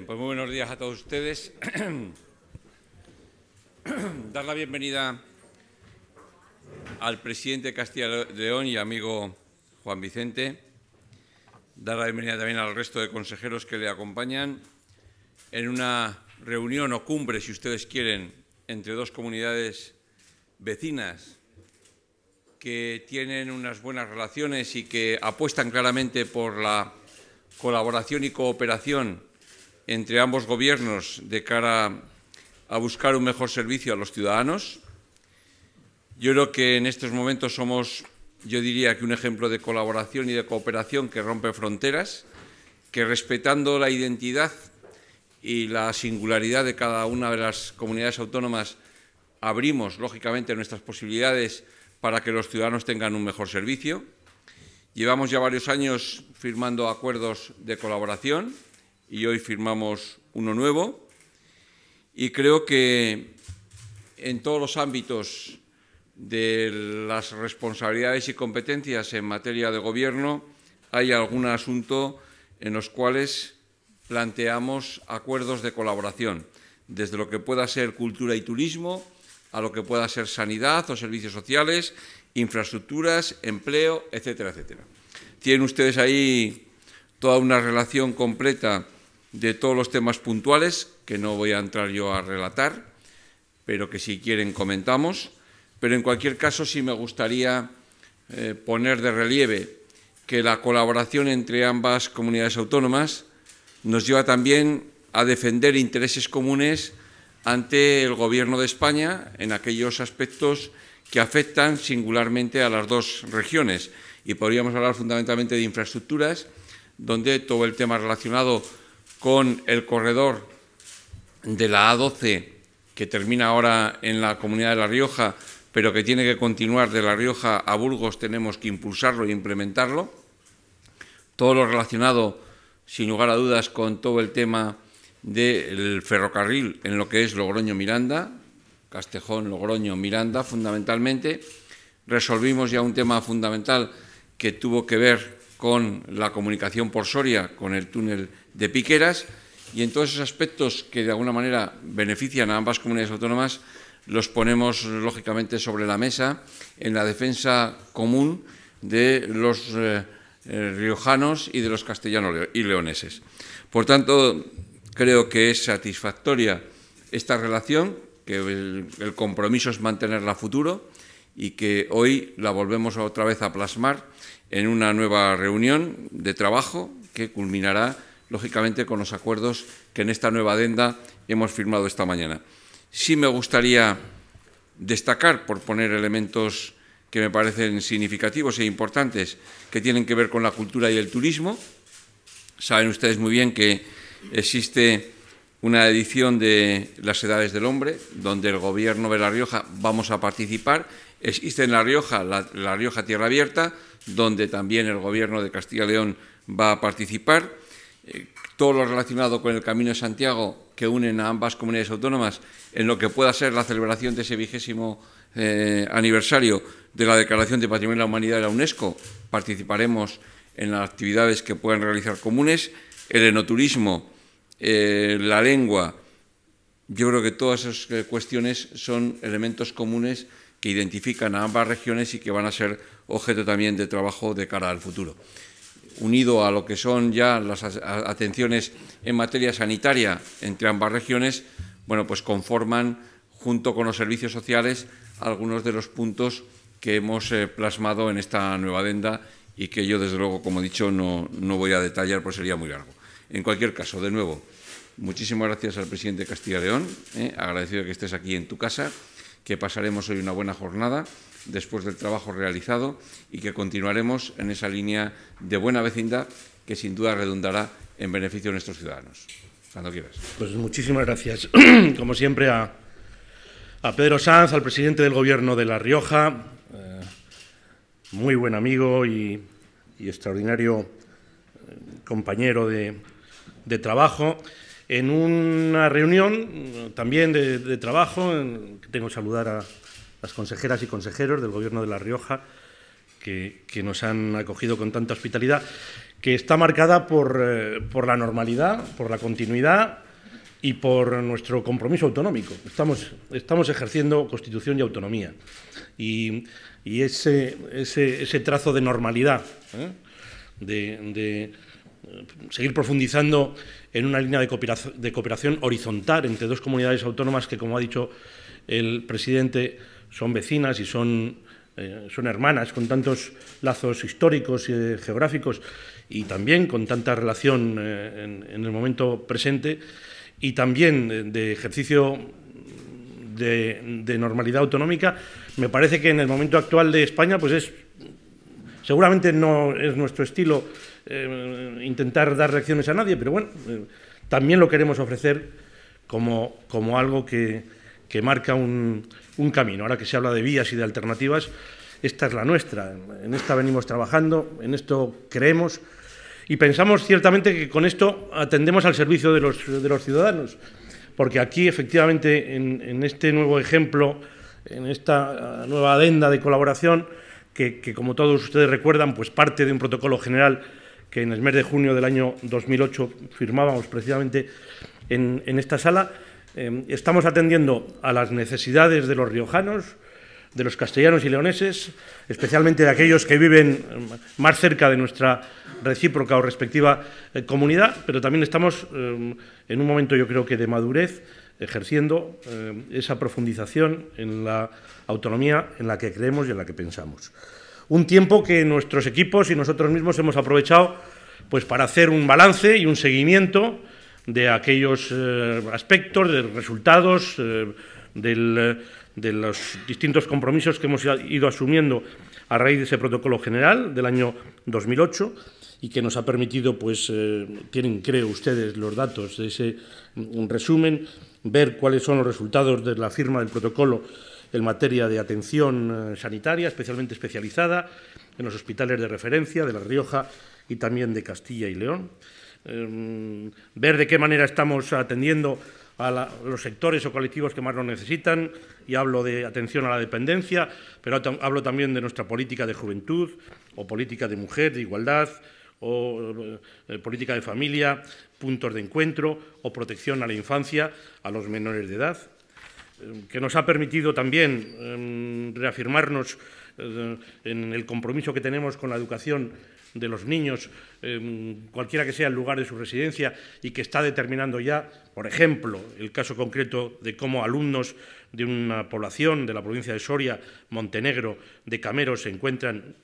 Pues muy buenos días a todos ustedes. Dar la bienvenida al presidente Castilla León y amigo Juan Vicente. Dar la bienvenida también al resto de consejeros que le acompañan en una reunión o cumbre, si ustedes quieren, entre dos comunidades vecinas que tienen unas buenas relaciones y que apuestan claramente por la colaboración y cooperación entre ambos gobiernos de cara a buscar un mejor servicio a los ciudadanos. Yo creo que en estos momentos somos, yo diría que un ejemplo de colaboración y de cooperación que rompe fronteras, que respetando la identidad y la singularidad de cada una de las comunidades autónomas, abrimos, lógicamente, nuestras posibilidades para que los ciudadanos tengan un mejor servicio. Llevamos ya varios años firmando acuerdos de colaboración y hoy firmamos uno nuevo. Y creo que en todos los ámbitos de las responsabilidades y competencias en materia de gobierno hay algún asunto en los cuales planteamos acuerdos de colaboración, desde lo que pueda ser cultura y turismo a lo que pueda ser sanidad o servicios sociales, infraestructuras, empleo, etcétera, etcétera. Tienen ustedes ahí toda una relación completa de todos los temas puntuales, que no voy a entrar yo a relatar, pero que si quieren comentamos. Pero en cualquier caso sí me gustaría eh, poner de relieve que la colaboración entre ambas comunidades autónomas nos lleva también a defender intereses comunes ante el Gobierno de España en aquellos aspectos que afectan singularmente a las dos regiones. Y podríamos hablar fundamentalmente de infraestructuras, donde todo el tema relacionado con el corredor de la A12, que termina ahora en la Comunidad de La Rioja, pero que tiene que continuar de La Rioja a Burgos, tenemos que impulsarlo e implementarlo. Todo lo relacionado, sin lugar a dudas, con todo el tema del ferrocarril en lo que es Logroño-Miranda, Castejón, Logroño, Miranda, fundamentalmente. Resolvimos ya un tema fundamental que tuvo que ver con la comunicación por Soria, con el túnel de Piqueras y en todos esos aspectos que de alguna manera benefician a ambas comunidades autónomas los ponemos lógicamente sobre la mesa en la defensa común de los eh, eh, riojanos y de los castellanos y leoneses. Por tanto, creo que es satisfactoria esta relación, que el, compromiso es mantenerla a futuro y que hoy la volvemos otra vez a plasmar en una nueva reunión de trabajo que culminará lógicamente con los acuerdos que en esta nueva adenda hemos firmado esta mañana. Sí me gustaría destacar, por poner elementos que me parecen significativos e importantes, que tienen que ver con la cultura y el turismo. Saben ustedes muy bien que existe una edición de Las Edades del Hombre, donde el Gobierno de La Rioja vamos a participar. Existe en La Rioja, la, Rioja Tierra Abierta, donde también el Gobierno de Castilla y León va a participar. Eh, todo lo relacionado con el Camino de Santiago que unen a ambas comunidades autónomas en lo que pueda ser la celebración de ese vigésimo eh, aniversario de la Declaración de Patrimonio de la Humanidad de la UNESCO. Participaremos en las actividades que puedan realizar comunes, el enoturismo, eh, la lengua. Yo creo que todas esas cuestiones son elementos comunes que identifican a ambas regiones y que van a ser objeto también de trabajo de cara al futuro unido a lo que son ya las atenciones en materia sanitaria entre ambas regiones, bueno, pues conforman, junto con los servicios sociales, algunos de los puntos que hemos eh, plasmado en esta nueva adenda y que yo, desde luego, como he dicho, no, voy a detallar, porque sería muy largo. En cualquier caso, de nuevo, muchísimas gracias al presidente Castilla León, eh, agradecido que estés aquí en tu casa, que pasaremos hoy una buena jornada después del trabajo realizado y que continuaremos en esa línea de buena vecindad que sin duda redundará en beneficio de nuestros ciudadanos. Cuando quieras. Pues muchísimas gracias, como siempre, a, a Pedro Sanz, al presidente del Gobierno de La Rioja, eh, muy buen amigo y, extraordinario eh, compañero de, de, trabajo, en una reunión eh, también de, trabajo, tengo que saludar a, las consejeras y consejeros del Gobierno de La Rioja que, nos han acogido con tanta hospitalidad, que está marcada eh, por, la normalidad, por la continuidad y por nuestro compromiso autonómico. Estamos, ejerciendo constitución y autonomía. Y, ese, trazo de normalidad, ¿eh? de, eh, seguir profundizando en una línea de cooperación horizontal entre dos comunidades autónomas que, como ha dicho el presidente, son vecinas y son, eh, son hermanas con tantos lazos históricos y geográficos y también con tanta relación eh, en, el momento presente y también de, ejercicio de, normalidad autonómica, me parece que en el momento actual de España pues es seguramente no es nuestro estilo eh, intentar dar reacciones a nadie, pero bueno, también lo queremos ofrecer como, como algo que, que marca un, camino. Ahora que se habla de vías y de alternativas, esta es la nuestra, en esta venimos trabajando, en esto creemos y pensamos ciertamente que con esto atendemos al servicio de los, ciudadanos, porque aquí efectivamente en, este nuevo ejemplo, en esta ah, nueva adenda de colaboración, que, como todos ustedes recuerdan, pues parte de un protocolo general que en el mes de junio del año 2008 firmábamos precisamente en, en esta sala, Em, estamos atendiendo a las necesidades de los riojanos, de los castellanos y leoneses, especialmente de aquellos que viven em, más cerca de nuestra recíproca o respectiva eh, comunidad, pero también estamos em, en un momento yo creo que de madurez, ejerciendo esa profundización en la autonomía en la que creemos y en la que pensamos. Un tiempo que nuestros equipos y nosotros mismos hemos aprovechado pues, para hacer un balance y un seguimiento de aquellos eh, aspectos, de resultados, eh, de los distintos compromisos que hemos ido asumiendo a raíz de ese protocolo general del año 2008 y que nos ha permitido, pues, eh, tienen, creo ustedes, los datos de ese resumen, ver cuáles son los resultados de la firma del protocolo en materia de atención sanitaria, especialmente especializada, en los hospitales de referencia de La Rioja y también de Castilla y León. Em, ver de qué manera estamos atendiendo a los sectores o colectivos que más lo necesitan, y hablo de atención a la dependencia, pero hablo también de nuestra política de juventud o política de mujer, de igualdad, o eh, política de familia, puntos de encuentro o protección a la infancia, a los menores de edad, em, que nos ha permitido también em, reafirmarnos eh, en el compromiso que tenemos con la educación de los niños, em, cualquiera que sea el lugar de su residencia, y que está determinando ya, por ejemplo, el caso concreto de cómo alumnos de una población de la provincia de Soria, Montenegro, de Cameros, se encuentran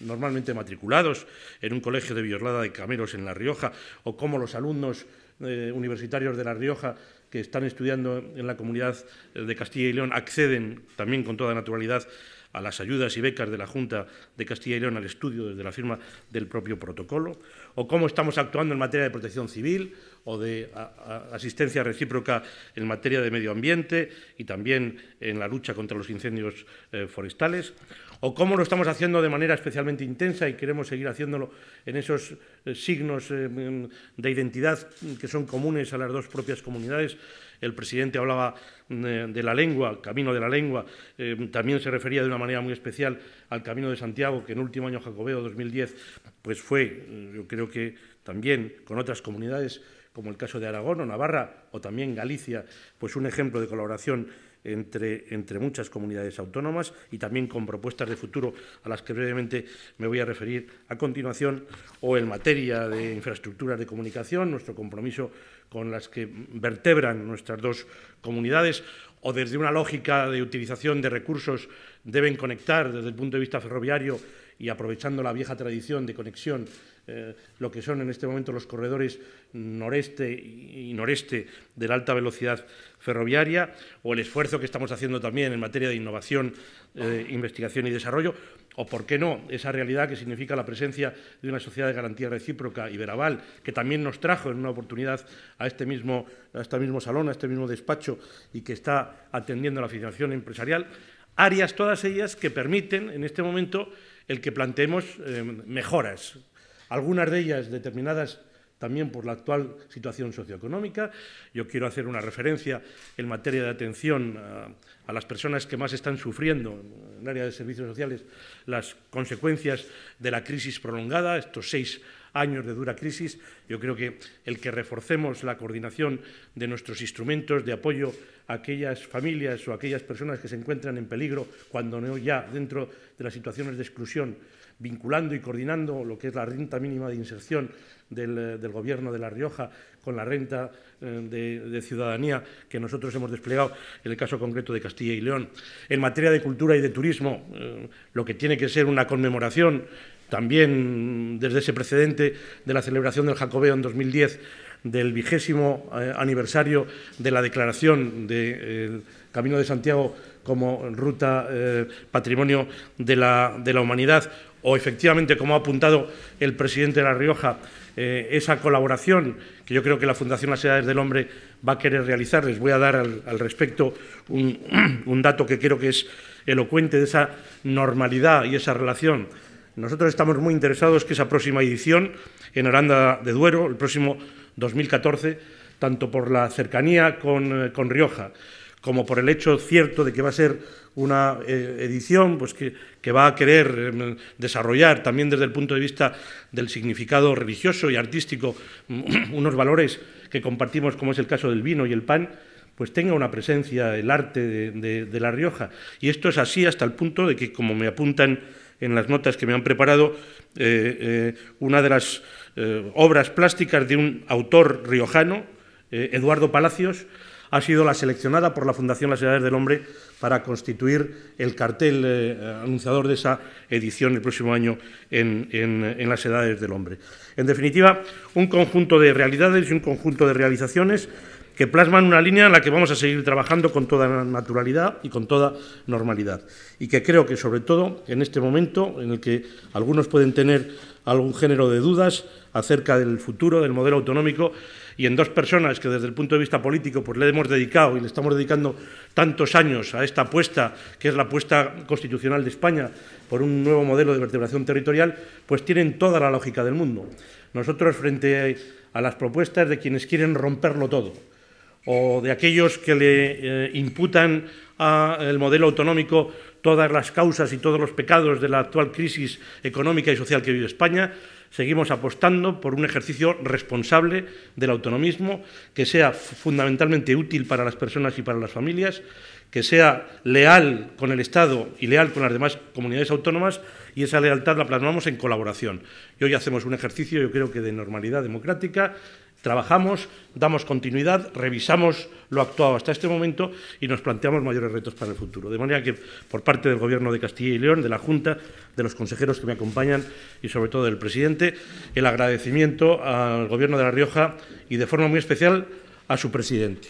normalmente matriculados en un colegio de Violada de Cameros en La Rioja, o cómo los alumnos eh, universitarios de La Rioja que están estudiando en la comunidad eh, de Castilla y León acceden también con toda naturalidad a las ayudas y becas de la Junta de Castilla y León al estudio desde la firma del propio protocolo, o cómo estamos actuando en materia de protección civil o de asistencia recíproca en materia de medio ambiente y también en la lucha contra los incendios eh, forestales, o cómo lo estamos haciendo de manera especialmente intensa y queremos seguir haciéndolo en esos eh, signos eh, mm, de identidad que son comunes a las dos propias comunidades. El presidente hablaba mm, eh, de la lengua, camino de la lengua, también se refería de una manera muy especial al camino de Santiago, que en el último año Jacobeo 2010 pues fue, mm, yo creo que también con otras comunidades como el caso de Aragón o Navarra o también Galicia, pues un ejemplo de colaboración entre, muchas comunidades autónomas y también con propuestas de futuro a las que brevemente me voy a referir a continuación, o en materia de infraestructuras de comunicación, nuestro compromiso con las que vertebran nuestras dos comunidades, o desde una lógica de utilización de recursos deben conectar desde el punto de vista ferroviario y aprovechando la vieja tradición de conexión, eh, lo que son en este momento los corredores noreste y noreste de la alta velocidad ferroviaria o el esfuerzo que estamos haciendo también en materia de innovación, eh, investigación y desarrollo, o por qué no, esa realidad que significa la presencia de una sociedad de garantía recíproca, Iberaval, que también nos trajo en una oportunidad a este mismo, a este mismo salón, a este mismo despacho y que está atendiendo la financiación empresarial, áreas todas ellas que permiten en este momento el que planteemos eh, mejoras, algunas de ellas determinadas también por la actual situación socioeconómica. Yo quiero hacer una referencia en materia de atención eh, a, las personas que más están sufriendo en el área de servicios sociales las consecuencias de la crisis prolongada, estos seis años de dura crisis. Yo creo que el que reforcemos la coordinación de nuestros instrumentos de apoyo a aquellas familias o a aquellas personas que se encuentran en peligro cuando no ya dentro de las situaciones de exclusión, vinculando y coordinando lo que es la renta mínima de inserción eh, del, Gobierno de La Rioja con la renta eh, de, ciudadanía que nosotros hemos desplegado en el caso concreto de Castilla y León. En materia de cultura y de turismo, eh, lo que tiene que ser una conmemoración también desde ese precedente de la celebración del Jacobeo en 2010, del vigésimo aniversario de la declaración del Camino de Santiago como ruta patrimonio de la humanidad, o efectivamente, como ha apuntado el presidente de La Rioja, eh, esa colaboración que yo creo que la Fundación Las Edades del Hombre va a querer realizar. Les voy a dar al, respecto un, dato que creo que es elocuente de esa normalidad y esa relación. Nosotros estamos muy interesados que esa próxima edición en Aranda de Duero, el próximo 2014, tanto por la cercanía eh, con Rioja como por el hecho cierto de que va a ser una eh, edición pues, que, va a querer eh, desarrollar también desde el punto de vista del significado religioso y artístico mm, unos valores que compartimos, como es el caso del vino y el pan, pues tenga una presencia el arte de, La Rioja. Y esto es así hasta el punto de que, como me apuntan en las notas que me han preparado, eh, una de las obras plásticas de un autor riojano, Eduardo Palacios, ha sido la seleccionada por la Fundación Las Edades del Hombre para constituir el cartel eh, anunciador de esa edición el próximo año en, Las Edades del Hombre. En definitiva, un conjunto de realidades y un conjunto de realizaciones que plasman una línea en la que vamos a seguir trabajando con toda naturalidad y con toda normalidad. Y que creo que, sobre todo, en este momento en el que algunos pueden tener algún género de dudas acerca del futuro del modelo autonómico y en dos personas que desde el punto de vista político pues le hemos dedicado y le estamos dedicando tantos años a esta apuesta, que es la apuesta constitucional de España por un nuevo modelo de vertebración territorial, pues tienen toda la lógica del mundo. Nosotros frente a las propuestas de quienes quieren romperlo todo o de aquellos que le eh, imputan al modelo autonómico todas las causas y todos los pecados de la actual crisis económica y social que vive España, seguimos apostando por un ejercicio responsable del autonomismo que sea fundamentalmente útil para las personas y para las familias, que sea leal con el Estado y leal con las demás comunidades autónomas y esa lealtad la plasmamos en colaboración. Y hoy hacemos un ejercicio, yo creo que de normalidad democrática Trabajamos, damos continuidad, revisamos lo actuado hasta este momento y nos planteamos mayores retos para el futuro. De manera que, por parte del Gobierno de Castilla y León, de la Junta, de los consejeros que me acompañan y, sobre todo, del presidente, el agradecimiento al Gobierno de La Rioja y, de forma muy especial, a su presidente.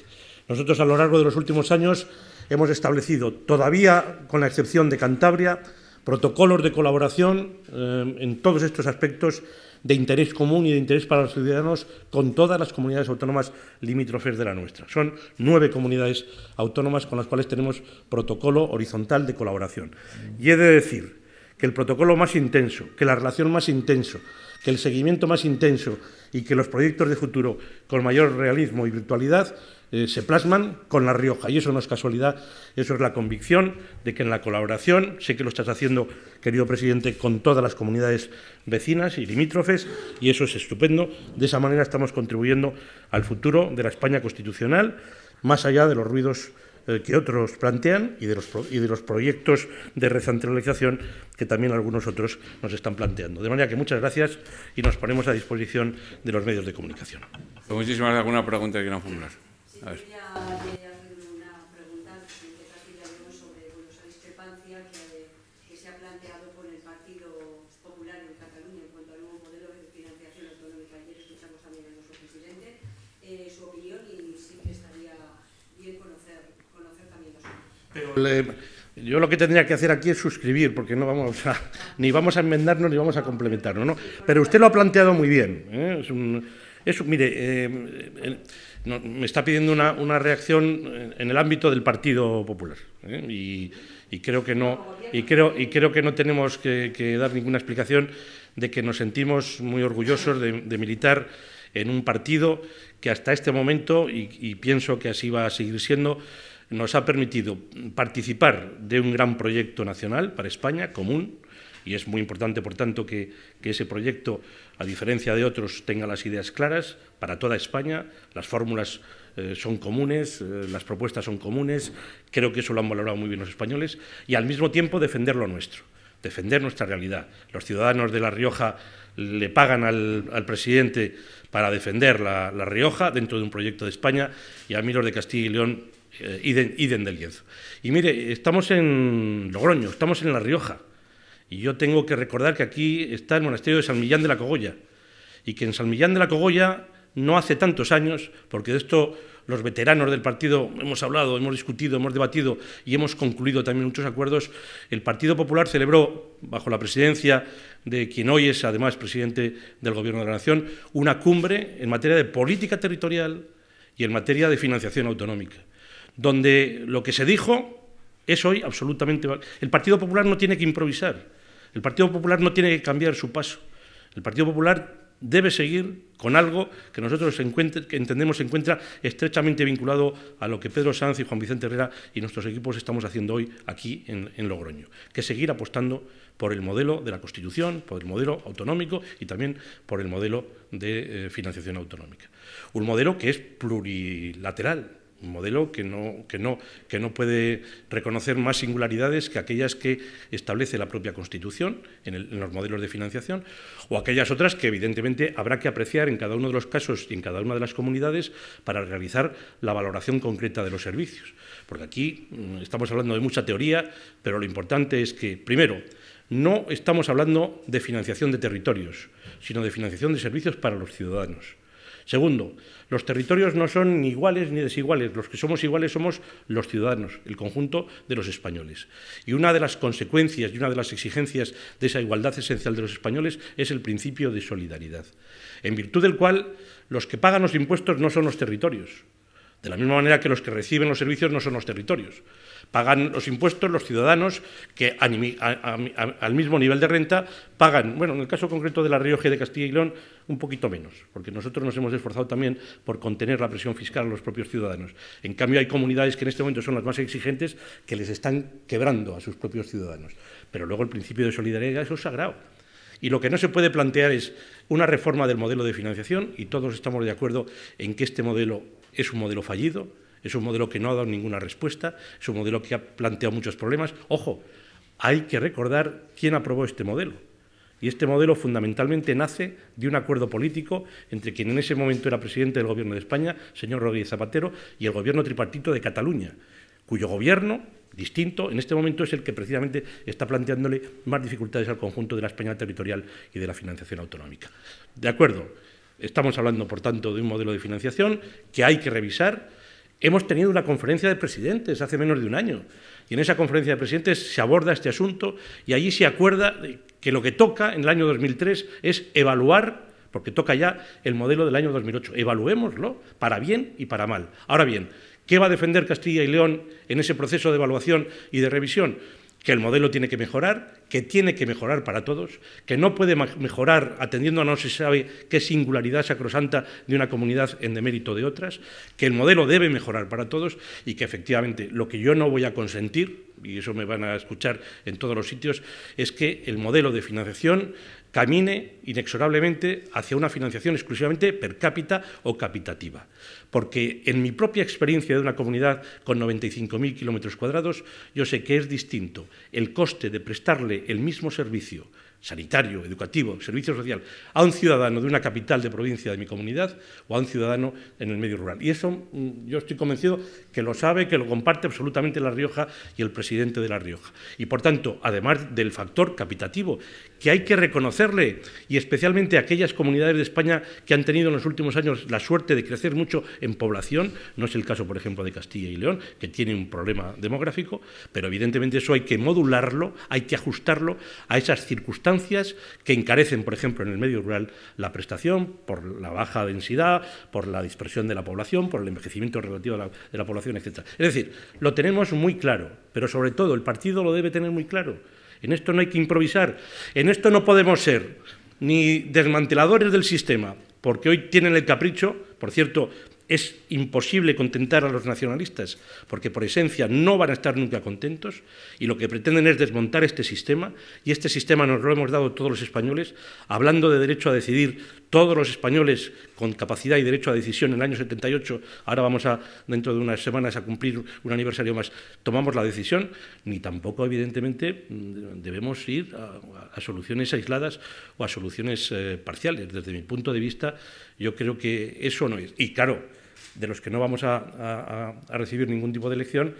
Nosotros, a lo largo de los últimos años, hemos establecido, todavía con la excepción de Cantabria, protocolos de colaboración eh, en todos estos aspectos de interés común y de interés para los ciudadanos con todas las comunidades autónomas limítrofes de la nuestra. Son nueve comunidades autónomas con las cuales tenemos protocolo horizontal de colaboración. Y he de decir que el protocolo más intenso, que la relación más intenso, que el seguimiento más intenso y que los proyectos de futuro con mayor realismo y virtualidad eh, se plasman con La Rioja. Y eso no es casualidad, eso es la convicción de que en la colaboración, sé que lo estás haciendo, querido presidente, con todas las comunidades vecinas y limítrofes, y eso es estupendo. De esa manera estamos contribuyendo al futuro de la España constitucional, más allá de los ruidos eh, que otros plantean y de los, y de los proyectos de recentralización que también algunos otros nos están planteando. De manera que muchas gracias y nos ponemos a disposición de los medios de comunicación. Pues muchísimas gracias. ¿Alguna pregunta que quieran formular? A ver. Quería hacer una pregunta de sobre bueno, esa discrepancia que, que, se ha planteado por el Partido Popular en Cataluña en cuanto al nuevo modelo de financiación autonómica. Ayer escuchamos también a nuestro presidente eh, su opinión y sí que estaría bien conocer, conocer también la suya. Pero yo lo que tendría que hacer aquí es suscribir, porque no vamos a, ni vamos a enmendarnos ni vamos a complementarnos. ¿no? Pero usted lo ha planteado muy bien. ¿eh? Es un, es un, mire, eh, eh me está pidiendo una, reacción en el ámbito del Partido Popular. ¿eh? Y, creo que no, tenemos que, dar ninguna explicación de que nos sentimos muy orgullosos de, militar en un partido que hasta este momento, y pienso que así va a seguir siendo, nos ha permitido participar de un gran proyecto nacional para España común, y es muy importante, por tanto, que, ese proyecto, a diferencia de otros, tenga las ideas claras para toda España, las fórmulas eh, son comunes, eh, las propuestas son comunes, creo que eso lo han valorado muy bien los españoles, y al mismo tiempo defender lo nuestro, defender nuestra realidad. Los ciudadanos de La Rioja le pagan al, presidente para defender la, Rioja dentro de un proyecto de España y a mí los de Castilla y León, eh, iden del Lienzo. Y mire, estamos en Logroño, estamos en La Rioja. Y yo tengo que recordar que aquí está el monasterio de San Millán de la Cogolla, y que en San Millán de la Cogolla no hace tantos años, porque de esto los veteranos del partido hemos hablado, hemos discutido, hemos debatido y hemos concluido también muchos acuerdos, el Partido Popular celebró, bajo la presidencia de quien hoy es además presidente del Gobierno de la Nación, una cumbre en materia de política territorial y en materia de financiación autonómica, donde lo que se dijo es hoy absolutamente... El Partido Popular no tiene que improvisar. El Partido Popular no tiene que cambiar su paso. El Partido Popular debe seguir con algo que nosotros que entendemos se encuentra estrechamente vinculado a lo que Pedro Sanz y Juan Vicente Herrera y nuestros equipos estamos haciendo hoy aquí en, Logroño, que seguir apostando por el modelo de la Constitución, por el modelo autonómico y también por el modelo de eh, financiación autonómica. Un modelo que es plurilateral, un modelo que no, puede reconocer más singularidades que aquellas que establece la propia Constitución en, en, los modelos de financiación o aquellas otras que evidentemente habrá que apreciar en cada uno de los casos y en cada una de las comunidades para realizar la valoración concreta de los servicios. Porque aquí mm, estamos hablando de mucha teoría, pero lo importante es que, primero, no estamos hablando de financiación de territorios, sino de financiación de servicios para los ciudadanos. Segundo, los territorios no son ni iguales ni desiguales. Los que somos iguales somos los ciudadanos, el conjunto de los españoles. Y una de las consecuencias y una de las exigencias de esa igualdad esencial de los españoles es el principio de solidaridad, en virtud del cual los que pagan los impuestos no son los territorios, de la misma manera que los que reciben los servicios no son los territorios. Pagan los impuestos los ciudadanos que al mismo nivel de renta pagan, bueno, en el caso concreto de La Rioja de Castilla y León, un poquito menos, porque nosotros nos hemos esforzado también por contener la presión fiscal a los propios ciudadanos. En cambio, hay comunidades que en este momento son las más exigentes que les están quebrando a sus propios ciudadanos. Pero luego el principio de solidaridad es un sagrado. Y lo que no se puede plantear es una reforma del modelo de financiación, y todos estamos de acuerdo en que este modelo es un modelo fallido, es un modelo que no ha dado ninguna respuesta, es un modelo que ha planteado muchos problemas. Ojo, hay que recordar quién aprobó este modelo. Y este modelo fundamentalmente nace de un acuerdo político entre quien en ese momento era presidente del Gobierno de España, señor Rodríguez Zapatero, y el Gobierno tripartito de Cataluña, cuyo gobierno distinto en este momento es el que precisamente está planteándole más dificultades al conjunto de la España territorial y de la financiación autonómica. De acuerdo, Estamos hablando, por tanto, de un modelo de financiación que hay que revisar. Hemos tenido una conferencia de presidentes hace menos de un año y en esa conferencia de presidentes se aborda este asunto y allí se acuerda que lo que toca en el año 2003 es evaluar, porque toca ya el modelo del año 2008, evaluémoslo para bien y para mal. Ahora bien, ¿qué va a defender Castilla y León en ese proceso de evaluación y de revisión? que el modelo tiene que mejorar, que tiene que mejorar para todos, que no puede mejorar atendiendo a no se sabe qué singularidad sacrosanta de una comunidad en demérito de otras, que el modelo debe mejorar para todos y que efectivamente lo que yo no voy a consentir, y eso me van a escuchar en todos los sitios, es que el modelo de financiación camine inexorablemente hacia una financiación exclusivamente per cápita o capitativa. Porque en mi propia experiencia de una comunidad con 95.000 kilómetros cuadrados, yo sé que es distinto el coste de prestarle el mismo servicio sanitario, educativo, servicio social, a un ciudadano de una capital de provincia de mi comunidad o a un ciudadano en el medio rural. Y eso mm, yo estoy convencido que lo sabe, que lo comparte absolutamente La Rioja y el presidente de La Rioja. Y por tanto, además del factor capitativo, que hay que reconocerle, y especialmente aquellas comunidades de España que han tenido en los últimos años la suerte de crecer mucho en población, no es el caso, por ejemplo, de Castilla y León, que tiene un problema demográfico, pero evidentemente eso hay que modularlo, hay que ajustarlo a esas circunstancias que encarecen, por ejemplo, en el medio rural la prestación por la baja densidad, por la dispersión de la población, por el envejecimiento relativo la, de la población, etc. Es decir, lo tenemos muy claro, pero sobre todo el partido lo debe tener muy claro. En esto no hay que improvisar, en esto no podemos ser ni desmanteladores del sistema, porque hoy tienen el capricho, por cierto, es imposible contentar a los nacionalistas, porque por esencia no van a estar nunca contentos y lo que pretenden es desmontar este sistema y este sistema nos lo hemos dado todos los españoles, hablando de derecho a decidir todos los españoles con capacidad y derecho a decisión en el año 78, ahora vamos a dentro de unas semanas a cumplir un aniversario más, tomamos la decisión, ni tampoco evidentemente mm, debemos ir a, soluciones aisladas o a soluciones eh, parciales. Desde mi punto de vista, yo creo que eso no es. Y claro, de los que no vamos a, recibir ningún tipo de elección,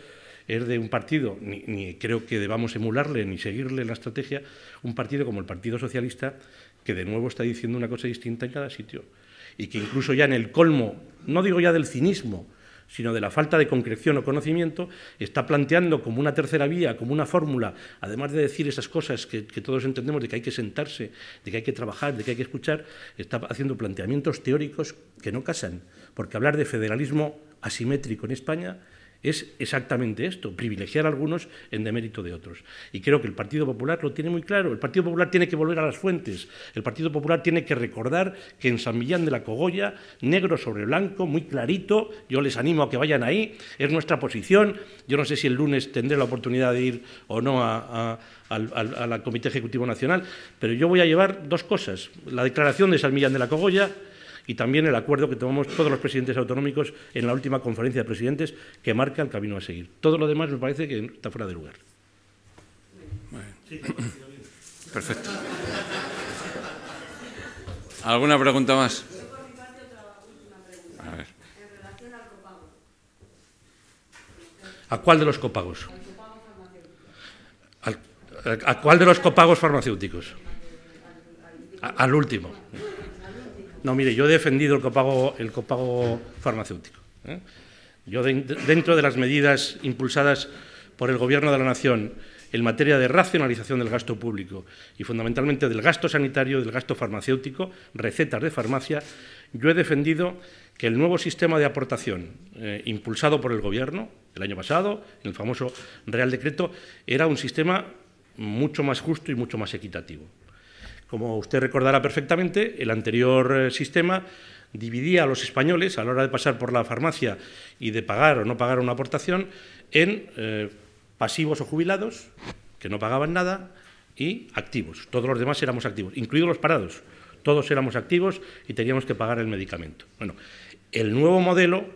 es de un partido, ni, creo que debamos emularle ni seguirle la estrategia, un partido como el Partido Socialista, que de nuevo está diciendo una cosa distinta en cada sitio. Y que incluso ya en el colmo, no digo ya del cinismo, sino de la falta de concreción o conocimiento, está planteando como una tercera vía, como una fórmula, además de decir esas cosas que, que todos entendemos de que hay que sentarse, de que hay que trabajar, de que hay que escuchar, está haciendo planteamientos teóricos que no casan porque hablar de federalismo asimétrico en España es exactamente esto, privilegiar a algunos en demérito de otros. Y creo que el Partido Popular lo tiene muy claro. El Partido Popular tiene que volver a las fuentes. El Partido Popular tiene que recordar que en San Millán de la Cogolla, negro sobre blanco, muy clarito, yo les animo a que vayan ahí, es nuestra posición. Yo no sé si el lunes tendré la oportunidad de ir o no al Comité Ejecutivo Nacional, pero yo voy a llevar dos cosas. La declaración de San Millán de la Cogolla y también el acuerdo que tomamos todos los presidentes autonómicos en la última conferencia de presidentes que marca el camino a seguir. Todo lo demás me parece que está fuera de lugar. Perfecto. ¿Alguna pregunta más? A ver. ¿A cuál de los copagos? ¿A cuál de los copagos farmacéuticos? Al último. No, mire, yo he defendido el copago, farmacéutico. ¿eh? Yo, dentro de las medidas impulsadas por el Gobierno de la Nación en materia de racionalización del gasto público y fundamentalmente del gasto sanitario, del gasto farmacéutico, recetas de farmacia, yo he defendido que el nuevo sistema de aportación eh, impulsado por el Gobierno el año pasado, en el famoso Real Decreto, era un sistema mucho más justo y mucho más equitativo. Como usted recordará perfectamente, el anterior eh, sistema dividía a los españoles a la hora de pasar por la farmacia y de pagar o no pagar una aportación en eh, pasivos o jubilados, que no pagaban nada, y activos. Todos los demás éramos activos, incluidos los parados. Todos éramos activos y teníamos que pagar el medicamento. Bueno, el nuevo modelo,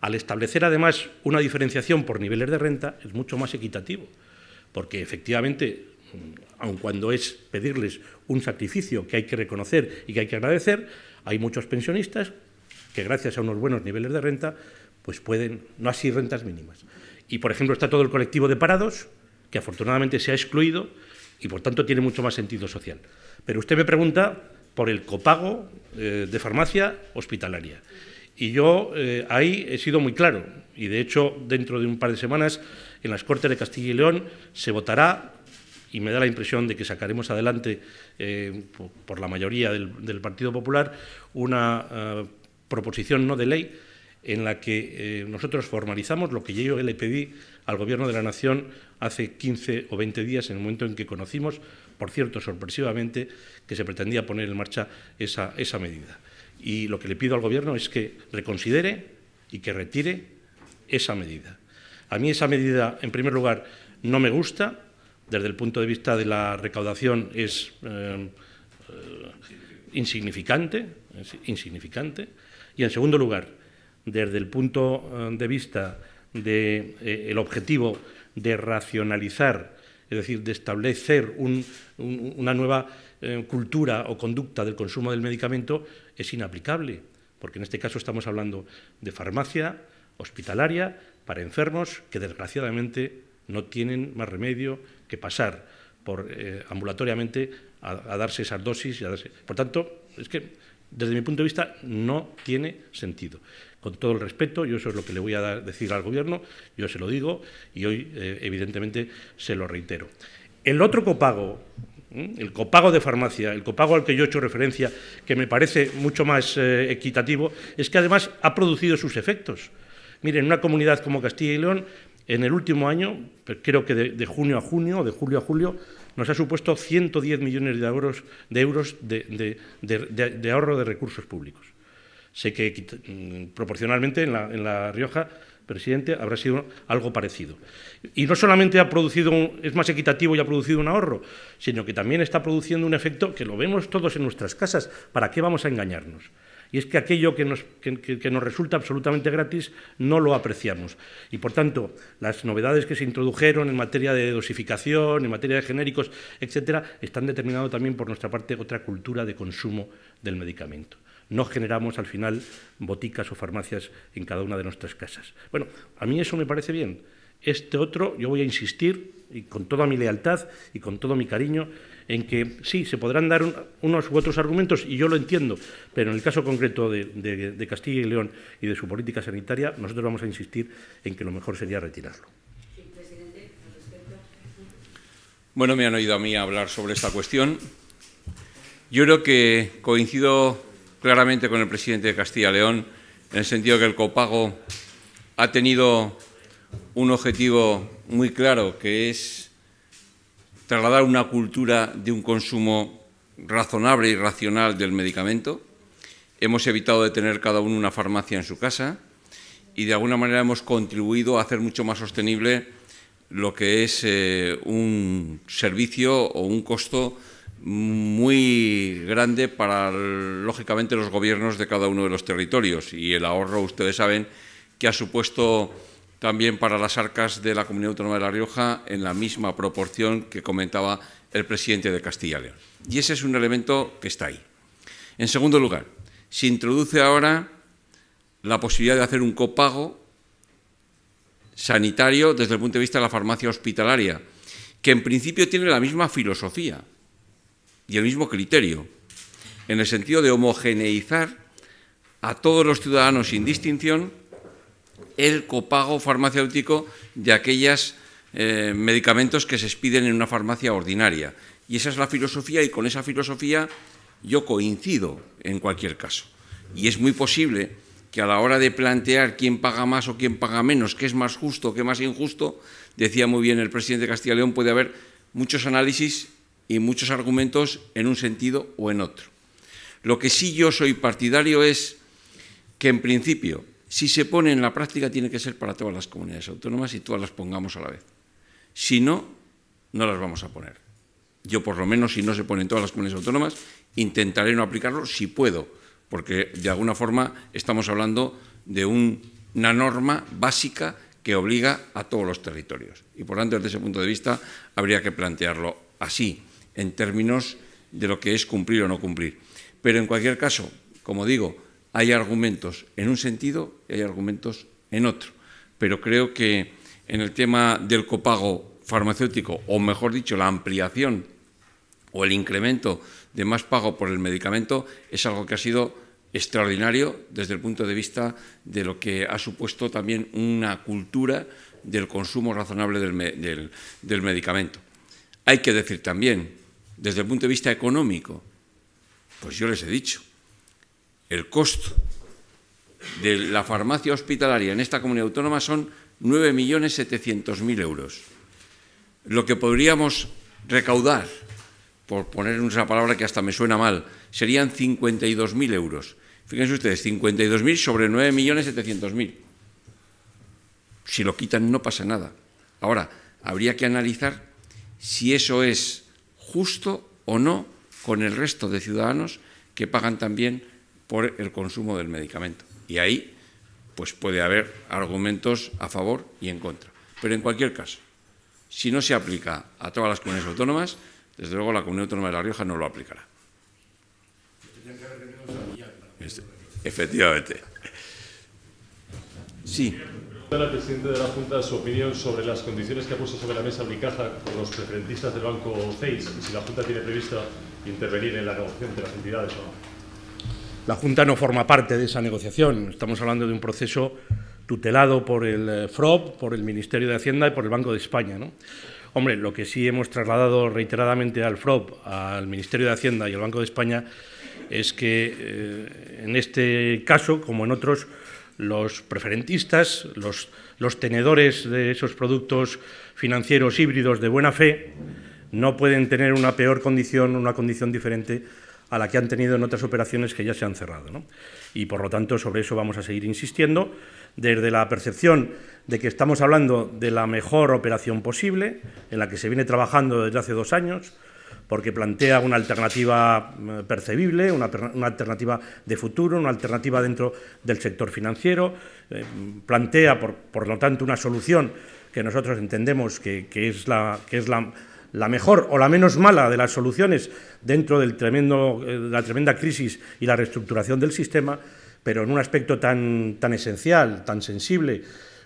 al establecer además una diferenciación por niveles de renta, es mucho más equitativo, porque efectivamente aun cuando es pedirles un sacrificio que hay que reconocer y que hay que agradecer, hay muchos pensionistas que gracias a unos buenos niveles de renta, pues pueden, no así rentas mínimas. Y, por ejemplo, está todo el colectivo de parados, que afortunadamente se ha excluido y, por tanto, tiene mucho más sentido social. Pero usted me pregunta por el copago eh, de farmacia hospitalaria. Y yo eh, ahí he sido muy claro. Y, de hecho, dentro de un par de semanas, en las Cortes de Castilla y León se votará y me da la impresión de que sacaremos adelante, eh, por, la mayoría del, Partido Popular, una eh, proposición no de ley en la que eh, nosotros formalizamos lo que yo le pedí al Gobierno de la Nación hace 15 o 20 días, en el momento en que conocimos, por cierto, sorpresivamente, que se pretendía poner en marcha esa, esa medida. Y lo que le pido al Gobierno es que reconsidere y que retire esa medida. A mí esa medida, en primer lugar, no me gusta, desde el punto de vista de la recaudación es eh, insignificante, insignificante. Y en segundo lugar, desde el punto eh, de vista del de, eh, objetivo de racionalizar, es decir, de establecer una nueva cultura o conducta del consumo del medicamento, es inaplicable, porque en este caso estamos hablando de farmacia hospitalaria para enfermos que desgraciadamente no tienen más remedio que pasar por, eh, ambulatoriamente a, darse esas dosis. Por tanto, es que desde mi punto de vista no tiene sentido. Con todo el respeto, yo eso es lo que le voy a dar, decir al Gobierno, yo se lo digo y hoy eh, evidentemente se lo reitero. El otro copago, el copago de farmacia, el copago al que yo he hecho referencia, que me parece mucho más eh, equitativo, es que además ha producido sus efectos. Miren, en una comunidad como Castilla y León, en el último año, creo que de, junio a junio, de julio a julio, nos ha supuesto 110 millones de euros de, euros ahorro de recursos públicos. Sé que mm, proporcionalmente en la, en la, Rioja, presidente, habrá sido algo parecido. Y no solamente ha producido un, es más equitativo y ha producido un ahorro, sino que también está produciendo un efecto que lo vemos todos en nuestras casas. ¿Para qué vamos a engañarnos? Y es que aquello que nos, resulta absolutamente gratis no lo apreciamos. Y por tanto, las novedades que se introdujeron en materia de dosificación, en materia de genéricos, etcétera, están determinadas también por nuestra parte otra cultura de consumo del medicamento no generamos al final boticas o farmacias en cada una de nuestras casas. Bueno, a mí eso me parece bien. Este otro, yo voy a insistir, y con toda mi lealtad y con todo mi cariño, en que sí, se podrán dar unos u otros argumentos, y yo lo entiendo, pero en el caso concreto de, de Castilla y León y de su política sanitaria, nosotros vamos a insistir en que lo mejor sería retirarlo. Bueno, me han oído a mí hablar sobre esta cuestión. Yo creo que coincido claramente con el presidente de Castilla y León en el sentido que el copago ha tenido un objetivo muy claro, que es trasladar una cultura de un consumo razonable y racional del medicamento. Hemos evitado de tener cada uno una farmacia en su casa y de alguna manera hemos contribuido a hacer mucho más sostenible lo que es eh, un servicio o un costo muy grande para, lógicamente, los gobiernos de cada uno de los territorios. Y el ahorro, ustedes saben, que ha supuesto también para las arcas de la Comunidad Autónoma de La Rioja en la misma proporción que comentaba el presidente de Castilla y León. Y ese es un elemento que está ahí. En segundo lugar, se introduce ahora la posibilidad de hacer un copago sanitario desde el punto de vista de la farmacia hospitalaria, que en principio tiene la misma filosofía y el mismo criterio, en el sentido de homogeneizar a todos los ciudadanos sin distinción el copago farmacéutico de aquellos eh, medicamentos que se expiden en una farmacia ordinaria. Y esa es la filosofía y con esa filosofía yo coincido en cualquier caso. Y es muy posible que a la hora de plantear quién paga más o quién paga menos, qué es más justo, qué más injusto, decía muy bien el presidente Castilla y León, puede haber muchos análisis y muchos argumentos en un sentido o en otro. Lo que sí yo soy partidario es que en principio si se pone en la práctica, tiene que ser para todas las comunidades autónomas y todas las pongamos a la vez. Si no, no las vamos a poner. Yo, por lo menos, si no se pone en todas las comunidades autónomas, intentaré no aplicarlo si puedo, porque de alguna forma estamos hablando de una norma básica que obliga a todos los territorios. Y por tanto, desde ese punto de vista, habría que plantearlo así, en términos de lo que es cumplir o no cumplir. Pero en cualquier caso, como digo, hay argumentos en un sentido y hay argumentos en otro. Pero creo que en el tema del copago farmacéutico, o mejor dicho, la ampliación o el incremento de más pago por el medicamento, es algo que ha sido extraordinario desde el punto de vista de lo que ha supuesto también una cultura del consumo razonable del, medicamento. Hay que decir también, desde el punto de vista económico, pues yo les he dicho, el costo de la farmacia hospitalaria en esta comunidad autónoma son 9.700.000 euros. Lo que podríamos recaudar, por poner una palabra que hasta me suena mal, serían 52.000 euros. Fíjense ustedes, 52.000 sobre 9.700.000. Si lo quitan no pasa nada. Ahora, habría que analizar si eso es justo o no con el resto de ciudadanos que pagan también por el consumo del medicamento. Y ahí pues puede haber argumentos a favor y en contra. Pero en cualquier caso, si no se aplica a todas las comunidades autónomas, desde luego la Comunidad Autónoma de La Rioja no lo aplicará. Este, efectivamente. Sí. La presidenta de la Junta su opinión sobre las condiciones que ha puesto sobre la mesa Unicaja con los preferentistas del Banco CEIS y si la Junta tiene prevista intervenir en la negociación de las entidades o la Junta no forma parte de esa negociación. Estamos hablando de un proceso tutelado por el eh, FROB, por el Ministerio de Hacienda y por el Banco de España. Hombre, lo que sí hemos trasladado reiteradamente al FROB, al Ministerio de Hacienda y al Banco de España es que eh, en este caso, como en otros, los preferentistas, los, los tenedores de esos productos financieros híbridos de buena fe, no pueden tener una peor condición, una condición diferente a la que han tenido en otras operaciones que ya se han cerrado. Y por lo tanto, sobre eso vamos a seguir insistiendo, desde la percepción de que estamos hablando de la mejor operación posible, en la que se viene trabajando desde hace dos años, porque plantea una alternativa eh, percebible, una, alternativa de futuro, una alternativa dentro del sector financiero, eh, plantea, por, lo tanto, una solución que nosotros entendemos que, es la, que es la la mejor o la menos mala de las soluciones dentro de eh, la tremenda crisis y la reestructuración del sistema, pero en un aspecto tan, esencial, tan sensible,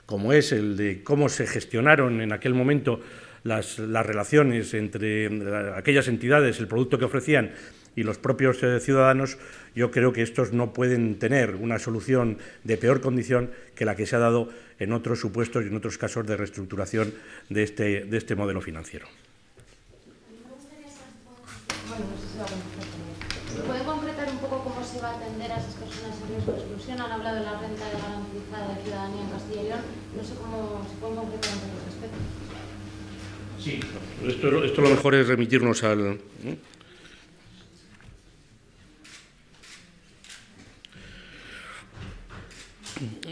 como es el de cómo se gestionaron en aquel momento las, relaciones entre eh, aquellas entidades, el producto que ofrecían y los propios eh, ciudadanos, yo creo que estos no pueden tener una solución de peor condición que la que se ha dado en otros supuestos y en otros casos de reestructuración de este, este modelo financiero. ¿Se puede concretar un poco cómo se va a atender a esas personas en riesgo de exclusión? Han hablado de la renta garantizada de ciudadanía en Castilla y León. No sé cómo se puede concretar en estos aspectos Sí, esto, esto lo mejor es remitirnos al... ¿eh?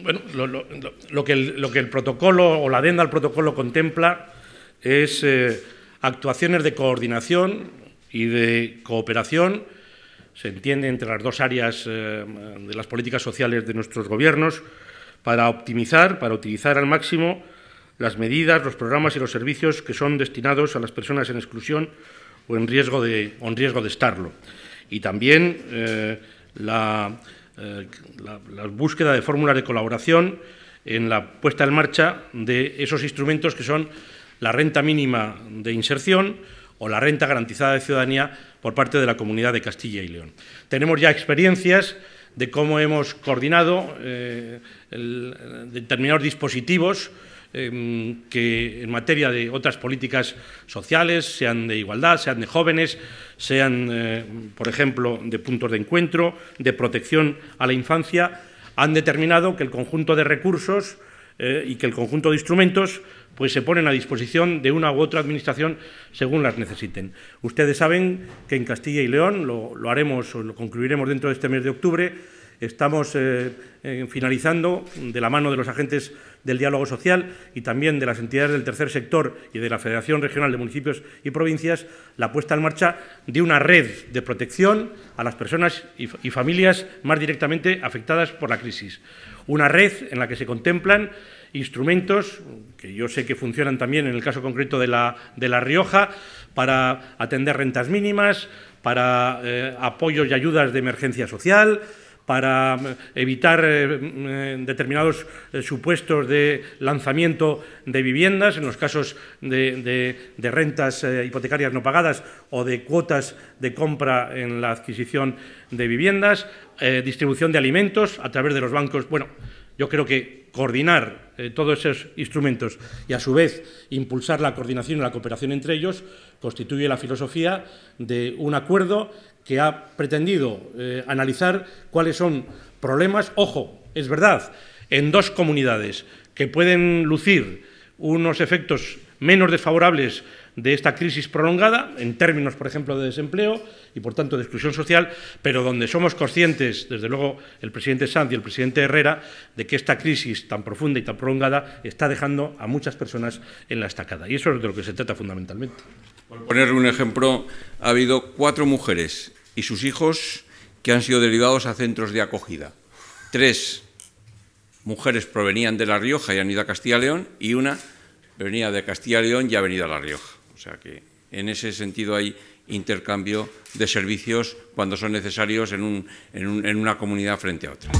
Bueno, lo, que el, protocolo o la adenda al protocolo contempla es eh, actuaciones de coordinación y de cooperación. Se entiende entre las dos áreas eh, de las políticas sociales de nuestros gobiernos para optimizar, para utilizar al máximo las medidas, los programas y los servicios que son destinados a las personas en exclusión o en riesgo de, en riesgo de estarlo. Y también eh, eh, la, búsqueda de fórmulas de colaboración en la puesta en marcha de esos instrumentos que son la renta mínima de inserción, o la renta garantizada de ciudadanía por parte de la Comunidad de Castilla y León. Tenemos ya experiencias de cómo hemos coordinado eh, eh, determinados dispositivos em, que en materia de otras políticas sociales, sean de igualdad, sean de jóvenes, sean, eh, por ejemplo, de puntos de encuentro, de protección a la infancia, han determinado que el conjunto de recursos eh, y que el conjunto de instrumentos pues se ponen a disposición de una u otra administración según las necesiten. Ustedes saben que en Castilla y León, lo, haremos o lo concluiremos dentro de este mes de octubre, estamos eh, eh, finalizando de la mano de los agentes del diálogo social y también de las entidades del tercer sector y de la Federación Regional de Municipios y Provincias la puesta en marcha de una red de protección a las personas y familias más directamente afectadas por la crisis. Una red en la que se contemplan instrumentos que yo sé que funcionan también en el caso concreto de La, de la Rioja para atender rentas mínimas, para eh, apoyos y ayudas de emergencia social, para eh, evitar eh, mm, eh, determinados supuestos de lanzamiento de viviendas, en los casos de, rentas hipotecarias no pagadas o de cuotas de compra en la adquisición de viviendas, distribución de alimentos a través de los bancos. Bueno, yo creo que coordinar eh, todos esos instrumentos y, a su vez, impulsar la coordinación y la cooperación entre ellos, constituye la filosofía de un acuerdo que ha pretendido eh, analizar cuáles son problemas, ojo, es verdad, en dos comunidades que pueden lucir unos efectos menos desfavorables de esta crisis prolongada, en términos, por ejemplo, de desempleo y, por tanto, de exclusión social, pero donde somos conscientes, desde luego, el presidente Sanz y el presidente Herrera, de que esta crisis tan profunda y tan prolongada está dejando a muchas personas en la estacada. Y eso es de lo que se trata fundamentalmente. Por ponerle un ejemplo, ha habido cuatro mujeres y sus hijos que han sido derivados a centros de acogida. Tres mujeres provenían de La Rioja y han ido a Castilla y León y una venía de Castilla y León y ha venido a La Rioja sea que en ese sentido hay intercambio de servicios cuando son necesarios en una comunidad frente a otra.